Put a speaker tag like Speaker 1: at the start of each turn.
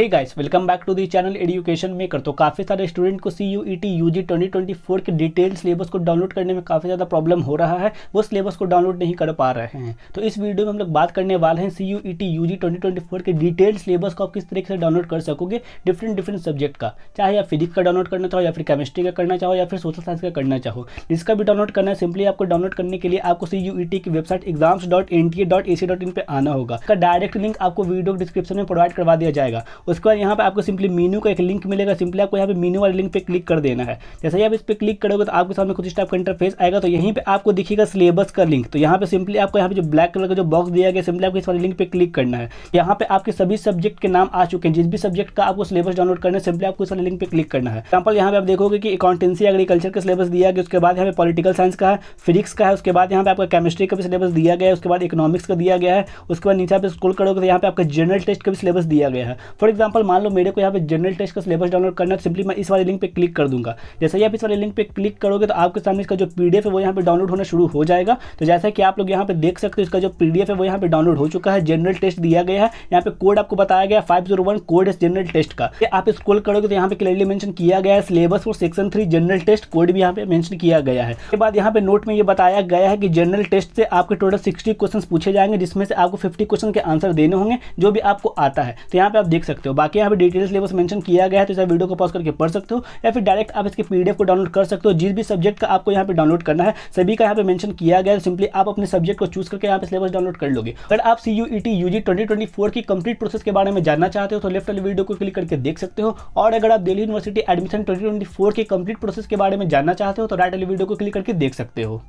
Speaker 1: hey guys welcome back to the channel education maker तो काफ़ी सारे स्टूडेंट को C U E T U G twenty twenty four के detail syllabus को download करने में काफ़ी ज़्यादा प्रॉब्लम हो रहा है वो सिलेबस को डाउनलोड नहीं कर पा रहे हैं तो इस वीडियो में हम लोग बात करने वाले हैं C U E T U G twenty twenty four के डिटेल सिलेबस को आप किस तरीके से डाउनलोड कर सकोगे डिफरेंट डिफरेंट सब्जेक्ट का चाहे आप फिजिक्स का डाउनलोड करना चाहो या फिर केमिस्ट्री का करना चाहो या फिर सोशल साइंस का करना चाहो जिसका भी डाउनलोड करना है सिंपली आपको डाउनलोड करने के लिए आपको सी यू ई टी की website exams dot N T A dot A C dot in पर आना होगा इसका डायरेक्ट लिंक आपको वीडियो डिस्क्रिप्शन में प्रोवाइड करवा दिया जाएगा उसके बाद यहाँ पर आपको सिंपली मीनू का एक लिंक मिलेगा सिंपली आपको यहाँ पर मीनू वाले लिंक पर क्लिक कर देना है जैसे ही आप इस पर क्लिक करोगे तो आपके सामने कुछ इस टाइप का इंटरफेस आएगा तो यहीं पर आपको दिखेगा सिलेबस का लिंक तो यहाँ पर सिंपली आपको यहाँ पे जो ब्लैक कलर का जो बॉक्स दिया गया सिंपली आपको इस वाले लिंक पर क्लिक करना है यहाँ पे आपके सभी सब्जेक्ट के नाम आ चुके हैं जिस भी सब्जेक्ट का आपको सिलेबस डाउनलोड करना है सिंपली आपको इस वाले लिंक पर क्लिक करना है एक्साम्पल यहाँ पे आप देखोगे कि अकाउंटेंसी एग्रीकल्चर का सिलेबस दिया गया उसके बाद यहाँ पे पॉलिटिकल साइंस का है फिजिक्स का है उसके बाद यहाँ पे आपका केमिस्ट्री का भी सिलेबस दिया गया है उसके बाद इकोनॉमिक्स का दिया गया है उसके बाद नीचे आप स्कूल करोगे तो यहाँ पे आपका जनरल टेस्ट का भी सिलेबस दिया गया है फॉर एग्जाम्पल मान लो मेरे को यहाँ पे जनरल टेस्ट का सिलेबस डाउनलोड करना है सिंपली तो मैं इस वाले लिंक पे क्लिक कर दूंगा जैसे ही आप इस वाले लिंक पे क्लिक करोगे तो आपके सामने इसका जो पीडीएफ है वो यहाँ पे डाउनलोड होना शुरू हो जाएगा तो जैसा कि आप लोग यहाँ पे देख सकते हो इसका जो पीडीएफ है वो यहाँ पे डाउनलोड हो चुका है जनरल टेस्ट दिया गया है यहाँ पे कोड आपको बताया गया फाइव कोड है जनरल टेस्ट का आप स्कोल करोगे तो यहाँ पे क्लियरली मैंशन किया गया है सिलेबस और section three general test code भी यहाँ पे मैंशन किया गया है उसके बाद यहाँ पे नोट में ये बताया गया है कि जनरल टेस्ट से आपके टोटल सिक्सटी क्वेश्चन पूछे जाएंगे जिसमें से आपको फिफ्टी क्वेश्चन के आंसर देने होंगे जो भी आपको आता है तो यहाँ पे आप देख सकते सकते हो बाकी यहाँ पे डिटेल सिलेबस मेंशन किया गया है तो इस वीडियो को पॉज करके पढ़ सकते हो या फिर डायरेक्ट आप इसके पीडीएफ को डाउनलोड कर सकते हो जिस भी सब्जेक्ट का आपको यहाँ पे डाउनलोड करना है सभी का यहाँ पे मेंशन किया गया है सिंपली आप अपने सब्जेक्ट को चूज करके यहाँ पे सिलेबस डाउनलोड कर लोगे अगर आप सी यू टी ट्वेंटी की कंप्लीट प्रोसेस के बारे में जानना चाहते हो तो लेफ्ट वाले वीडियो को क्लिक करके देख सकते हो और अगर आप दिल्ली यूनिवर्सिटी एडमिशन ट्वेंटी की कंप्लीट प्रोसेस के बारे में जानना चाहते हो तो राइट वाले वीडियो को क्लिक करके देख सकते हो